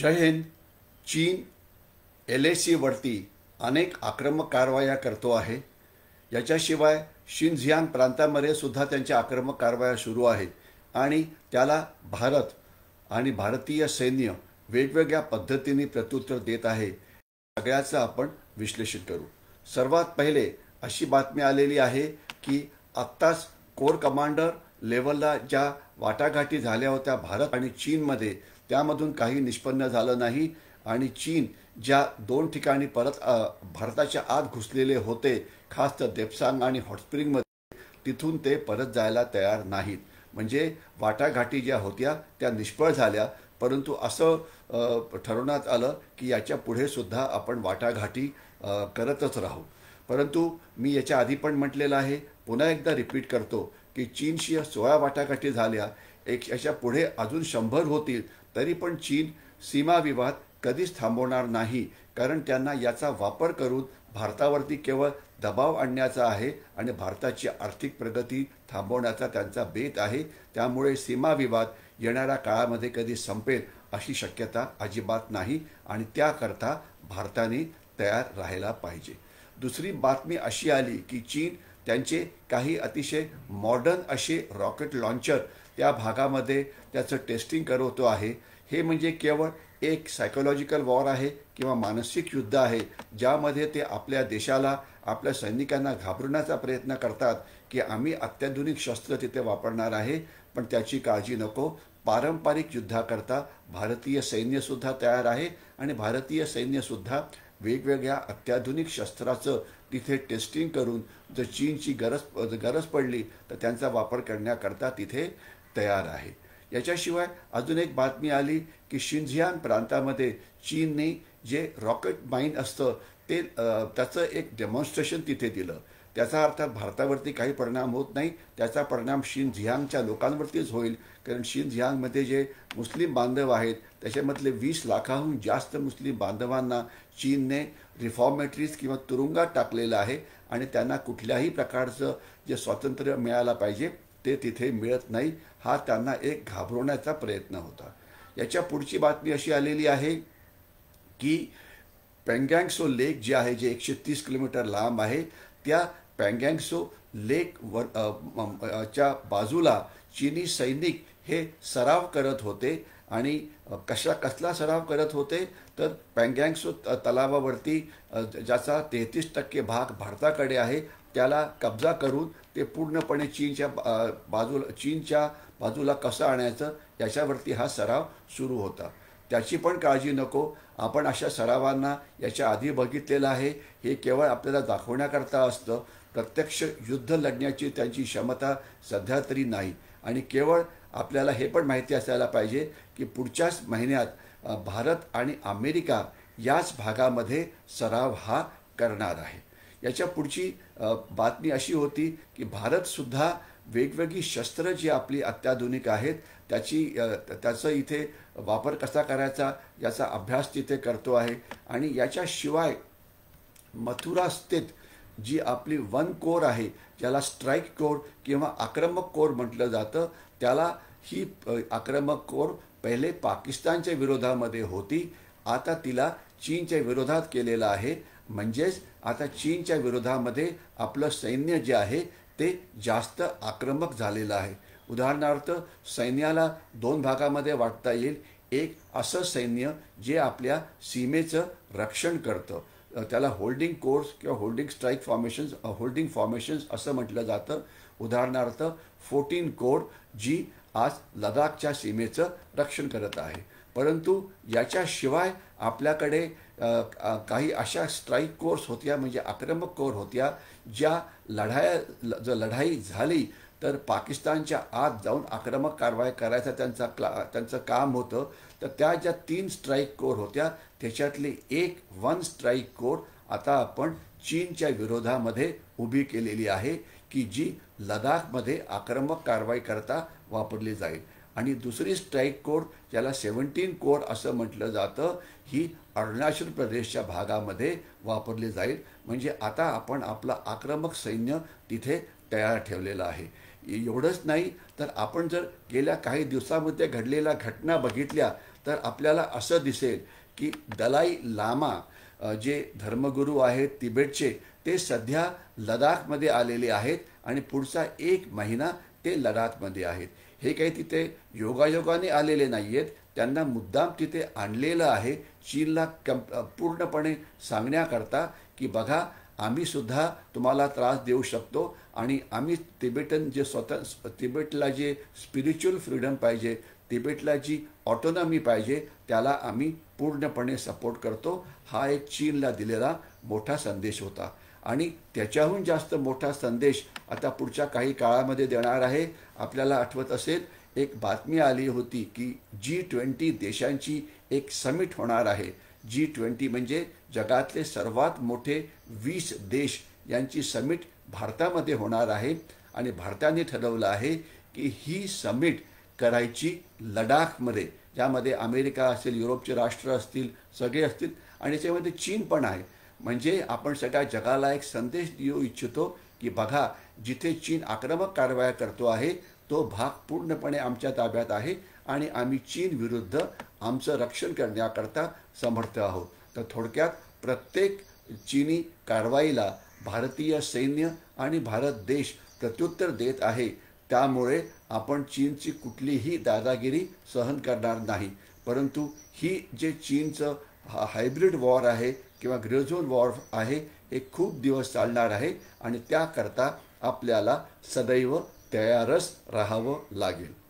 जय हिंद चीन L A सीवरती अनेक आक्रमक कारवाया करतो आहे याच्याशिवाय शिनझियांग प्रांतामध्ये सुद्धा त्यांच्या आक्रमक कारवाया सुरू आहेत आणि त्याला भारत आणि भारतीय सैन्य वेगवेगळ्या पद्धतीने प्रत्युत्तर देत आहे सगळ्याचं आपण विश्लेषण करू सर्वात पहिले अशी बातमी आलेली आहे की आत्ताच कोर कमांडर लेवलला ज्या वाटाघाटी झाल्या होत्या भारत आणि चीनमध्ये त्यामधून काही निष्पन्न झालं नाही आणि चीन ज्या दोन ठिकाणी परत भारताच्या आत घुसलेले होते खास तर देपसांग आणि हॉटस्प्रिंगमध्ये तिथून ते परत जायला तयार नाहीत म्हणजे वाटाघाटी ज्या होत्या त्या निष्फळ झाल्या परंतु असं ठरवण्यात आलं की याच्या पुढे सुद्धा आपण वाटाघाटी करतच राहू परंतु मी याच्या आधी पण म्हटलेलं आहे पुन्हा एकदा रिपीट करतो की चीनशी या सोळा वाटाघाटी झाल्या एक याच्या पुढे अजून शंभर होतील तरी पण चीन सीमाविवाद कधीच थांबवणार नाही कारण त्यांना याचा वापर करून भारतावरती केवळ दबाव आणण्याचा आहे आणि भारताची आर्थिक प्रगती थांबवण्याचा त्यांचा बेत आहे त्यामुळे सीमाविवाद येणाऱ्या काळामध्ये कधी संपेल अशी शक्यता अजिबात नाही आणि त्याकरता भारताने तयार राहायला पाहिजे दुसरी बातमी अशी आली की चीन त्यांचे काही अतिशय मॉडर्न असे रॉकेट लॉन्चर त्या भागामध्ये त्याचं टेस्टिंग करवतो आहे हे म्हणजे केवळ एक सायकोलॉजिकल वॉर आहे किंवा मानसिक युद्ध आहे ज्यामध्ये ते आपल्या देशाला आपल्या सैनिकांना घाबरण्याचा प्रयत्न करतात की आम्ही अत्याधुनिक शस्त्र तिथे वापरणार आहे पण त्याची काळजी नको पारंपरिक युद्धाकरता भारतीय सैन्यसुद्धा तयार आहे आणि भारतीय सैन्यसुद्धा वेगवेगळ्या अत्याधुनिक शस्त्राचं तिथे टेस्टिंग करून जर चीनची गरज गरज पडली तर त्यांचा वापर करण्याकरता तिथे तयार आहे याच्याशिवाय अजून एक बातमी आली की शिंझियान प्रांतामध्ये चीनने जे रॉकेट माईन असतं ते त्याचं एक डेमॉन्स्ट्रेशन तिथे दिलं त्याचा अर्थ भारतावरती काही परिणाम होत नाही त्याचा परिणाम झियांगच्या लोकांवरतीच होईल कारण शिन झियांगमध्ये जे मुस्लिम बांधव आहेत त्याच्यामधले वीस लाखाहून जास्त मुस्लिम बांधवांना चीनने रिफॉर्मेटरीज किंवा तुरुंगात टाकलेलं आहे आणि त्यांना कुठल्याही प्रकारचं जे स्वातंत्र्य मिळायला पाहिजे ते तिथे मिळत नाही हा त्यांना एक घाबरवण्याचा प्रयत्न होता याच्या पुढची बातमी अशी आलेली आहे की पँगँगसो लेक जे आहे जे एकशे तीस किलोमीटर लांब आहे त्या पँगँगसो लेक वर च्या बाजूला चीनी सैनिक हे सराव करत होते आणि कशा कसला सराव करत होते तर पँगँगसो तलावावरती ज्याचा तेहतीस टक्के भाग भारताकडे आहे त्याला कब्जा करून ते पूर्णपणे चीनच्या बाजूला चीनच्या बाजूला कसं आणायचं याच्यावरती हा सराव सुरू होता त्याची पण काळजी नको आपण अशा सरावांना याच्या आधी बघितलेलं आहे हे केवळ आपल्याला दाखवण्याकरता असतं प्रत्यक्ष युद्ध लढण्याची त्यांची क्षमता सध्या तरी नाही आणि केवळ आपल्याला हे पण माहिती असायला पाहिजे की पुढच्याच महिन्यात भारत आणि अमेरिका याच भागामध्ये सराव हा करणार आहे याच्या पुढची बातमी अशी होती की भारतसुद्धा वेगवेगळी शस्त्र जी आपली अत्याधुनिक आहेत त्याची त्याचा इथे वापर कसा करायचा याचा अभ्यास तिथे करतो आहे आणि याच्याशिवाय मथुरा स्थित जी आपली वन कोर आहे ज्याला स्ट्राईक कोर किंवा आक्रमक कोर म्हटलं जातं त्याला ही आक्रमक कोर पहिले पाकिस्तानच्या विरोधामध्ये होती आता तिला चीनच्या विरोधात केलेलं आहे म्हणजेच आता चीनच्या विरोधामध्ये आपलं सैन्य जे आहे ते जास्त आक्रमक झालेलं आहे उदाहरणार्थ सैन्याला दोन भागामध्ये वाटता येईल एक असं सैन्य जे आपल्या सीमेचं रक्षण करतं त्याला होल्डिंग कोर्स किंवा holding strike formations holding formations असं म्हटलं जातं उदाहरणार्थ फोर्टीन कोर जी आज लडाखच्या सीमेचं रक्षण करत आहे परंतु याच्याशिवाय आपल्याकडे काही अशा स्ट्राईक कोर्स होत्या म्हणजे आक्रमक कोर होत्या ज्या लढाया जर लढाई झाली तर पाकिस्तानच्या आत जाऊन आक्रमक कारवाई करायचा त्यांचा क्ला त्यांचं काम होतं तर त्या ज्या तीन स्ट्राईक कोर होत्या त्याच्यातली एक वन स्ट्राईक कोर आता आपण चीनच्या विरोधामध्ये उभी केलेली आहे की जी लदाखमध्ये आक्रमक कारवाई करता वापरली जाईल आणि दुसरी स्ट्राईक कोड ज्याला सेवन्टीन कोड असं म्हटलं जातं ही अरुणाचल प्रदेशच्या भागामध्ये वापरली जाईल म्हणजे आता आपण आपलं आक्रमक सैन्य तिथे तयार ठेवलेलं आहे एवढंच नाही तर आपण जर गेल्या काही दिवसामध्ये घडलेल्या घटना बघितल्या तर आपल्याला असं दिसेल की दलाई लामा जे धर्मगुरू आहेत तिबेटचे ते सध्या लडाखमध्ये आलेले आहेत आणि पुढचा एक महिना ते लडाखमध्ये आहेत हे काही तिथे योगायोगाने आलेले नाही आहेत त्यांना मुद्दाम तिथे आणलेलं आहे चीनला कम पूर्णपणे सांगण्याकरता की बघा आम्हीसुद्धा तुम्हाला त्रास देऊ शकतो आणि आम्ही तिबेटन जे स्वतः तिबेटला जे स्पिरिच्युअल फ्रीडम पाहिजे तिबेटला जी ऑटोनॉमी पाहिजे त्याला आम्ही पूर्णपणे सपोर्ट करतो हा एक चीनला दिलेला मोठा संदेश होता आणि त्याच्याहून जास्त मोठा संदेश आता पुढच्या काही काळामध्ये देणार आहे आपल्याला आठवत असेल एक बातमी आली होती की जी ट्वेंटी देशांची एक समिट होणार आहे जी ट्वेंटी म्हणजे जगातले सर्वात मोठे वीस देश यांची समिट भारतामध्ये होणार आहे आणि भारताने ठरवलं आहे की ही समिट करायची लडाखमध्ये ज्यामध्ये अमेरिका असेल युरोपचे राष्ट्र असतील सगळे असतील आणि त्याच्यामध्ये चीन पण आहे म्हणजे आपण सगळ्या जगाला एक संदेश देऊ इच्छितो की बघा जिथे चीन आक्रमक कारवाया करतो आहे तो भाग पूर्णपणे आमच्या ताब्यात आहे आणि आम्ही चीन विरुद्ध आमचं रक्षण करण्याकरता समर्थ आहोत तर थोडक्यात प्रत्येक चीनी कारवाईला भारतीय सैन्य आणि भारत देश प्रत्युत्तर देत आहे त्यामुळे आपण चीनची कुठलीही दादागिरी सहन करणार नाही परंतु ही जे चीनचं हायब्रिड वॉर आहे किंवा ग्रेझोन वॉर आहे हे खूप दिवस चालणार आहे आणि त्याकरता आपल्याला सदैव तयारच राहावं लागेल